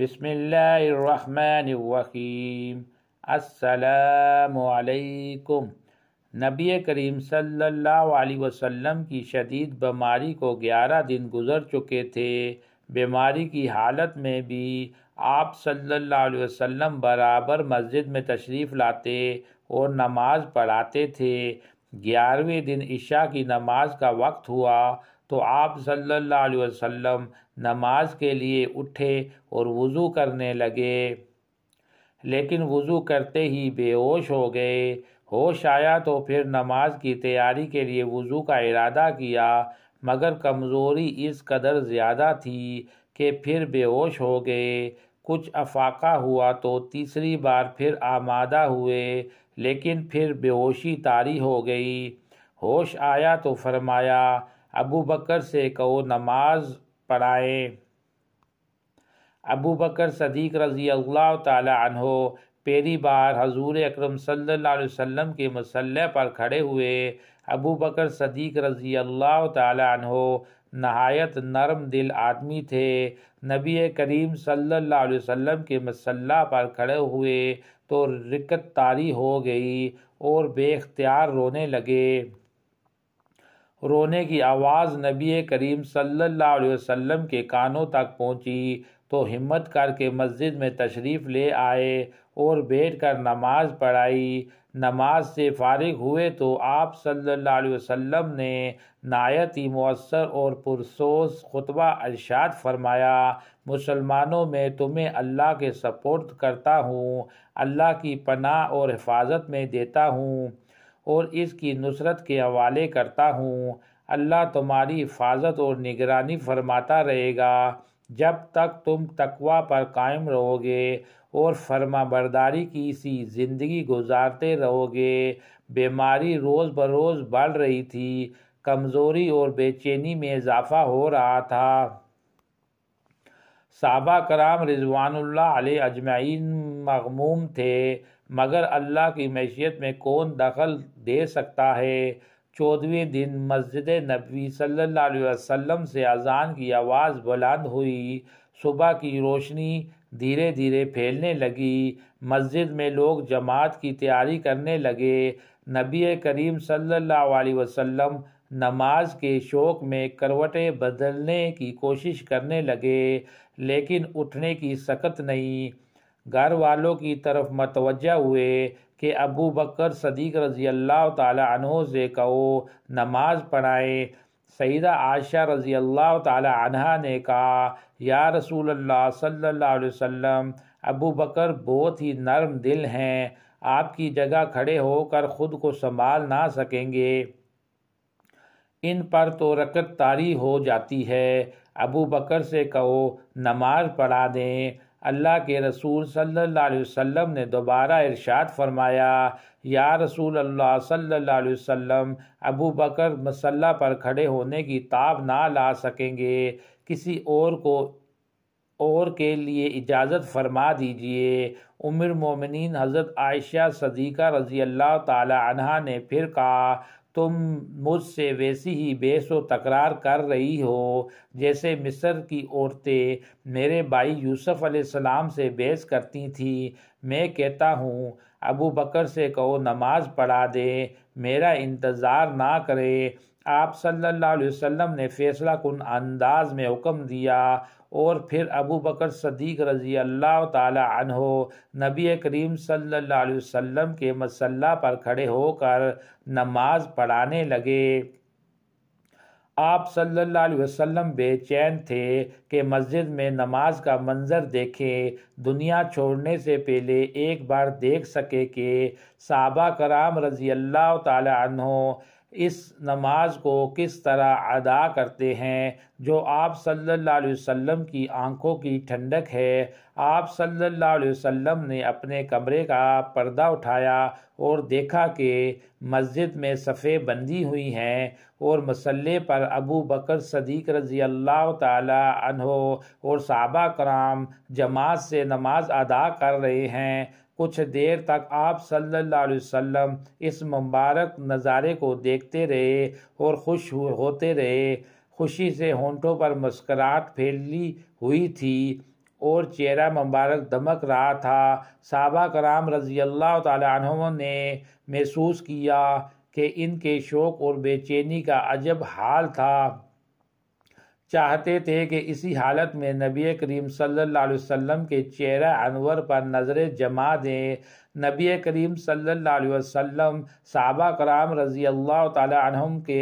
बिसमीम असलकुम नबी करीम सल्लल्लाहु अलैहि वसल्लम की शदीद बीमारी को ग्यारह दिन गुजर चुके थे बीमारी की हालत में भी आप सल्लल्लाहु अलैहि वसल्लम बराबर मस्जिद में तशरीफ़ लाते और नमाज़ पढ़ाते थे ग्यारहवें दिन इशा की नमाज का वक्त हुआ तो आप सल्लल्लाहु अलैहि वसल्लम नमाज के लिए उठे और वज़ू करने लगे लेकिन वज़ू करते ही बेहोश हो गए होश आया तो फिर नमाज की तैयारी के लिए वज़ू का इरादा किया मगर कमज़ोरी इस कदर ज़्यादा थी कि फिर बेहोश हो गए कुछ अफाका हुआ तो तीसरी बार फिर आमादा हुए लेकिन फिर बेहोशी तारी हो गई होश आया तो फरमाया अबू बकर से कहो नमाज पढ़ाए अबू बकर सदीक रज़ी अल्लाह तहो पहली बार हजूर अक्रम सल्लल्लाहु के मसल्ले पर खड़े हुए अबू बकर सदीक रज़ी अल्लाह तहो नहायत नरम दिल आदमी थे नबी करीम सल्लल्लाहु अलैहि वसल्लम के मसल्ला पर खड़े हुए तो रिकत तारी हो गई और बेख्तियार रोने लगे रोने की आवाज़ नबी करीम सल्लल्लाहु अलैहि वसल्लम के कानों तक पहुंची तो हिम्मत करके मस्जिद में तशरीफ़ ले आए और बैठ कर नमाज पढ़ाई नमाज से फारिग हुए तो आप सल्लल्लाहु अलैहि वसल्लम ने नायत ही मौसर और पुरसोस खुतबा अरशाद फरमाया मुसलमानों में तुम्हें अल्लाह के सपोर्ट करता हूँ अल्लाह की पनाह और हिफाजत में देता हूँ और इसकी नुसरत के हवाले करता हूँ अल्लाह तुम्हारी हिफाजत और निगरानी फरमाता रहेगा जब तक तुम तकवा पर कायम रहोगे और फर्मा बरदारी की इसी ज़िंदगी गुजारते रहोगे बीमारी रोज़ बरोज़ बढ़ रही थी कमज़ोरी और बेचैनी में इजाफा हो रहा था साबा कराम रिजवानल्ला अजमाइन मगमूम थे मगर अल्लाह की मैशियत में कौन दखल दे सकता है चौदहवें दिन मस्जिद नबी सल्लल्लाहु अलैहि वसल्लम से अजान की आवाज़ बुलंद हुई सुबह की रोशनी धीरे धीरे फैलने लगी मस्जिद में लोग जमात की तैयारी करने लगे नबी करीम सल्लल्लाहु अलैहि वसल्लम नमाज के शौक़ में करवटें बदलने की कोशिश करने लगे लेकिन उठने की सकत नहीं घर वालों की तरफ मतवजह हुए कि अबू बकर सदीक रज़ी अल्लाह तहों से कहो नमाज पढ़ाए सईदा आशा रज़ी अल्लाह तहा ने कहा या रसूल सल्ला वम अबू बकर बहुत ही नरम दिल हैं आपकी जगह खड़े होकर ख़ुद को संभाल ना सकेंगे इन पर तो रकत तारी हो जाती है अबू बकर से कहो नमाज पढ़ा दें अल्लाह के रसूल सल्लल्लाहु अलैहि वसल्लम ने दोबारा इरशाद फरमाया या रसूल अल्लाह सल्लल्लाहु अलैहि वसल्लम अबू बकर मसल्ला पर खड़े होने की ताब ना ला सकेंगे किसी और को और के लिए इजाज़त फरमा दीजिए उम्र मोमिन हज़रत आयशा सदीक़ा रज़ी अल्लाह तह ने फिर कहा तुम मुझसे वैसी ही बेसो तकरार कर रही हो जैसे मिस्र की औरतें मेरे भाई यूसुफ़ सलाम से बेस करती थी मैं कहता हूँ अबू बकर से कहो नमाज़ पढ़ा दे मेरा इंतज़ार ना करे आप सल्लल्लाहु अलैहि वसल्लम ने फैसला कन अंदाज में हुक्म दिया और फिर अबू बकर सदीक रजी अल्लाह तहो नबी करीम सल्लल्लाहु अलैहि वसल्लम के मसल्ला पर खड़े होकर नमाज पढ़ाने लगे आप सल्लल्लाहु अलैहि वसल्लम बेचैन थे कि मस्जिद में नमाज का मंज़र देखें दुनिया छोड़ने से पहले एक बार देख सके कि साहबा कराम रजी अल्लाह तहों इस नमाज को किस तरह अदा करते हैं जो आप सल्लल्लाहु अलैहि वसल्लम की आंखों की ठंडक है आप सल्लल्लाहु अलैहि वसल्लम ने अपने कमरे का पर्दा उठाया और देखा कि मस्जिद में सफ़े बंदी हुई हैं और मसल्ले पर अबू बकर सदीक रज़ी अल्लाह तहो और सहाबा कराम जमात से नमाज अदा कर रहे हैं कुछ देर तक आप सल्लल्लाहु अलैहि वसल्लम इस मुबारक नज़ारे को देखते रहे और खुश होते रहे खुशी से होंठों पर मुस्कराहट फैली हुई थी और चेहरा मुबारक दमक रहा था साबा कराम रजी अल्लाह तहों ने महसूस किया कि इनके शोक और बेचैनी का अजब हाल था चाहते थे कि इसी हालत में नबी करीम सल्लल्लाहु अलैहि वसल्लम के चेहरा अनवर पर नज़रें जमा दें नबी करीम सल्लल्लाहु अलैहि वसल्लम सहाबा कराम रज़ी अल्लाह तहम के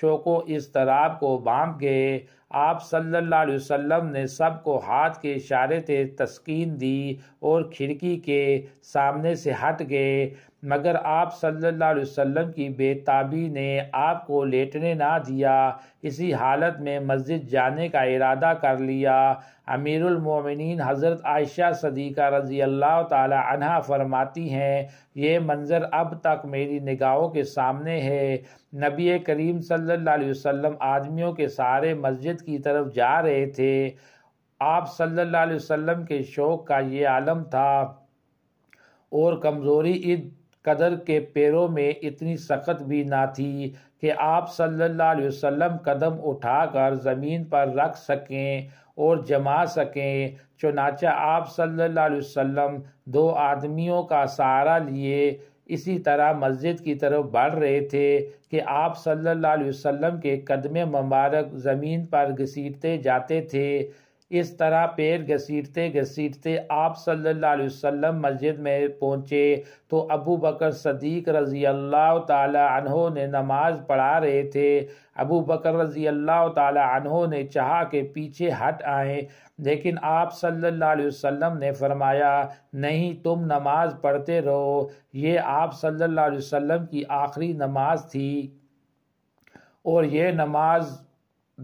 शोको इस तराब को बांप गए आप सल्लल्लाहु अलैहि वसल्लम ने सबको हाथ के इशारे से तस्कीन दी और खिड़की के सामने से हट गए मगर आप सल्लल्लाहु अलैहि वसल्लम की बेताबी ने आपको लेटने ना दिया इसी हालत में मस्जिद जाने का इरादा कर लिया अमीरमिन हज़रत आयशा सदीक़ा रज़ी अल्लाह तहा फरमाती हैं ये मंज़र अब तक मेरी निगाहों के सामने है नबी करीम सल्ला अलैहि आदमियों के सारे मस्जिद की तरफ जा रहे थे आप सल्ला अलैहि के शौक़ का ये आलम था और कमज़ोरी ईद कदर के पैरों में इतनी सख्त भी ना थी कि आप सल्लल्लाहु अलैहि वसल्लम कदम उठाकर ज़मीन पर रख सकें और जमा सकें चुनाचा आप सल्लल्लाहु अलैहि वसल्लम दो आदमियों का सहारा लिए इसी तरह मस्जिद की तरफ बढ़ रहे थे कि आप सल्लल्लाहु अलैहि वसल्लम के कदम मुबारक ज़मीन पर घसीटते जाते थे इस तरह पैर घसीटते घसीटते आप सल्लल्लाहु अलैहि वसल्लम मस्जिद में पहुँचे तो अबू बकर सदीक रज़ी अल्लाह तहों ने नमाज पढ़ा रहे थे अबू बकर रज़ी अल्लाह तहों ने चाह के पीछे हट आए लेकिन आप सल्लल्लाहु अलैहि वसल्लम ने फरमाया नहीं तुम नमाज पढ़ते रहो ये आप सल्लल्लाहु अलैहि वसल्लम की आखिरी नमाज थी और ये नमाज़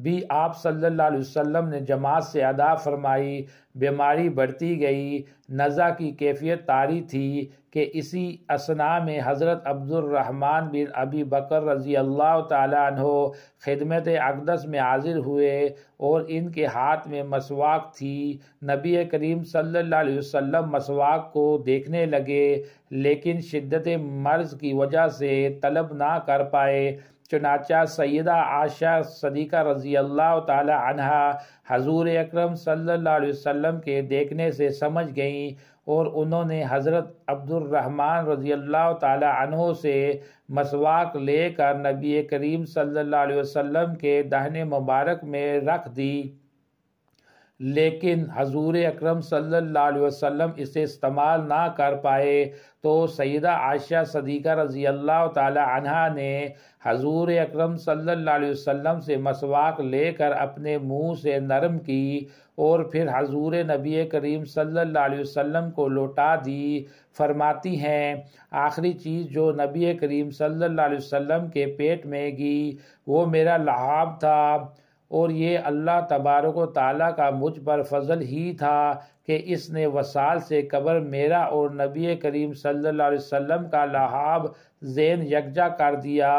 भी आप सल्लल्लाहु अलैहि वसल्लम ने जमात से अदा फरमाई बीमारी बढ़ती गई नज़ा की कैफियत तारी थी कि इसी असना में हज़रत अब्दुलरहमान बिन अबी बकर रज़ी अल्लाह तहो खिदमत अकदस में हाजिर हुए और इनके हाथ में मसवाक थी नबी करीम सल्लल्लाहु अलैहि वसल्लम मसवाक को देखने लगे लेकिन शिद्दत मर्ज़ की वजह से तलब ना कर पाए चुनाचा सैदा आशा सदीक़ा रज़ी अल्लाह तहा हजूर अक्रम सल्लाम के देखने से समझ गईं और उन्होंने हज़रत अब्दुलरहमान रज़ी अल्लाह तहों से मसवाक लेकर नबी करीम सल्ला वसम के दहने मुबारक में रख दी लेकिन हजूर अक्रम सल्लल्लाहु वसल्लम इसे इस्तेमाल ना कर पाए तो सैदा आयशा सदीक़ा रज़ी अल्लाह तहा ने हजूर अक्रम सल्लल्लाहु वसल्लम से मसवाक लेकर अपने मुंह से नरम की और फिर हजूर नबी करीम सल्लल्लाहु वसल्लम को लौटा दी फरमाती हैं आखिरी चीज़ जो नबी करीम सल्लल्लाहु वसल्लम के पेट में गई वो मेरा लहाब था और ये अल्लाह तबारक ताली का मुझ पर फजल ही था कि इसने वसाल से कबर मेरा और नबी करीम सल्लल्लाहु अलैहि वसल्लम का लहाब जेन यकजा कर दिया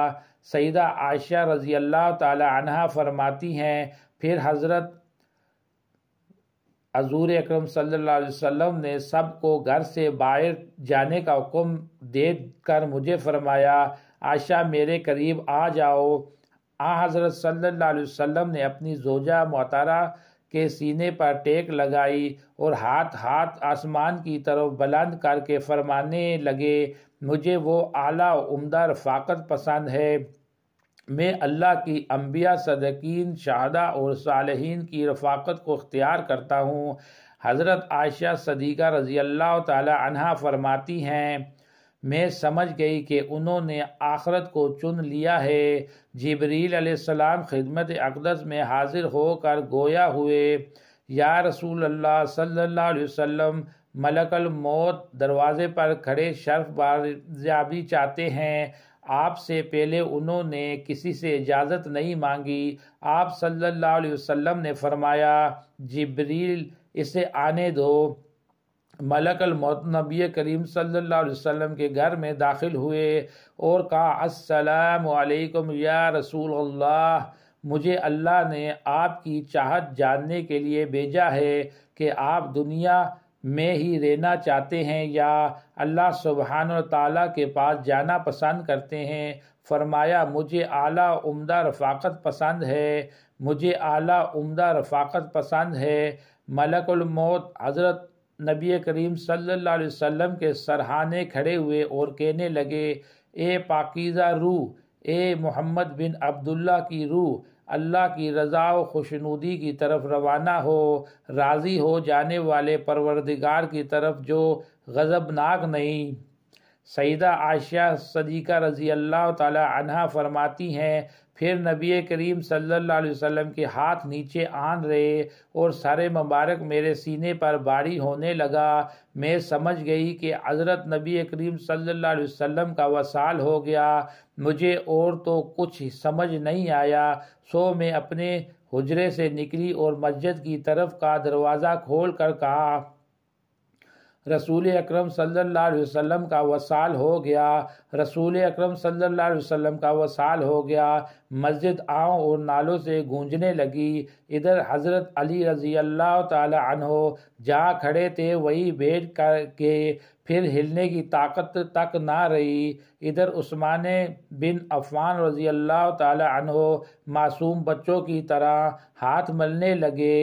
सईदा आयशा रजी अल्लाह तहा फरमाती हैं फिर हज़रत हजूर अकरम सल्लल्लाहु अलैहि वसल्लम ने सबको घर से बाहर जाने का हुक्म दे कर मुझे फरमाया आयशा मेरे करीब आ जाओ आ हज़रत सल्ला ने अपनी जोजा मोतारा के सीने पर टेक लगाई और हाथ हाथ आसमान की तरफ बुलंद करके फरमाने लगे मुझे वो आला उम्दा रफाकत पसंद है मैं अल्लाह की अम्बिया सदकिन शहदा और सालहीन की रफाकत को अख्तियार करता हूँ हज़रत आयशा सदीक़ा रज़ी अल्लाह तह फरमाती हैं मैं समझ गई कि उन्होंने आखरत को चुन लिया है जबरील सलाम खिदमत अकदस में हाजिर होकर गोया हुए या रसूल अल्लाह सल्लल्लाहु अलैहि वसल्लम मलकल मौत दरवाज़े पर खड़े शर्फ बाजियाबी चाहते हैं आपसे पहले उन्होंने किसी से इजाज़त नहीं मांगी आप सल्लल्लाहु अलैहि वसल्लम ने फरमाया जिब्रील इसे आने दो मलकल मौत नबी करीम सल्लल्लाहु अलैहि वसल्लम के घर में दाखिल हुए और कहा अस्सलाम वालेकुम या रसूल अल्लाह मुझे अल्लाह ने आपकी चाहत जानने के लिए भेजा है कि आप दुनिया में ही रहना चाहते हैं या अल्लाह सुबहान ताला के पास जाना पसंद करते हैं फरमाया मुझे आला उम्दा रफाकत पसंद है मुझे आला उम्दा रफाकत पसंद है मलकुल मौत हज़रत नबी करीम सल्लल्लाहु अलैहि वसल्लम के सरहाने खड़े हुए और कहने लगे ए पाकिज़ा रूह ए मोहम्मद बिन अब्दुल्ला की रूह अल्लाह की रज़ा व खुशनुदी की तरफ रवाना हो राज़ी हो जाने वाले परवरदिगार की तरफ जो गज़बनाक नहीं सईदा आशिया सदीक़ा रज़ी अल्लाह तह फरमाती हैं फिर नबी करीम सल्लल्लाहु अलैहि वसल्लम के हाथ नीचे आन रहे और सारे मुबारक मेरे सीने पर बारी होने लगा मैं समझ गई कि हज़रत नबी करीम सल्लल्लाहु अलैहि वसल्लम का वसाल हो गया मुझे और तो कुछ समझ नहीं आया सो मैं अपने हुजरे से निकली और मस्जिद की तरफ का दरवाज़ा खोल कर कहा रसूल अकरम सल्लल्लाहु अलैहि वसल्लम का वसाल हो गया रसूल अकरम सल्लल्लाहु अलैहि वसल्लम का वसाल हो गया मस्जिद आओ और नालों से गूंजने लगी इधर हज़रत अली रज़ी अल्लाह तहो जहाँ खड़े थे वही बैठ कर के फिर हिलने की ताकत तक ना रही इधर उस्मान बिन अफान रजी अल्लाह तहो मासूम बच्चों की तरह हाथ मलने लगे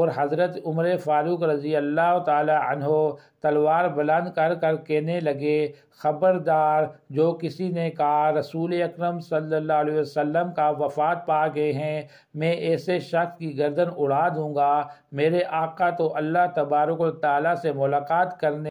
और हज़रत उम्र फ़ारूक रजी अल्लाह तहो तलवार बुलंद कर कर कहने लगे ख़बरदार जो किसी ने कहा रसूल अक्रम सम का वफ़ात पा गए हैं मैं ऐसे शख्स की गर्दन उड़ा दूँगा मेरे आका तो अल्लाह तबारक ताली से मुलाकात करने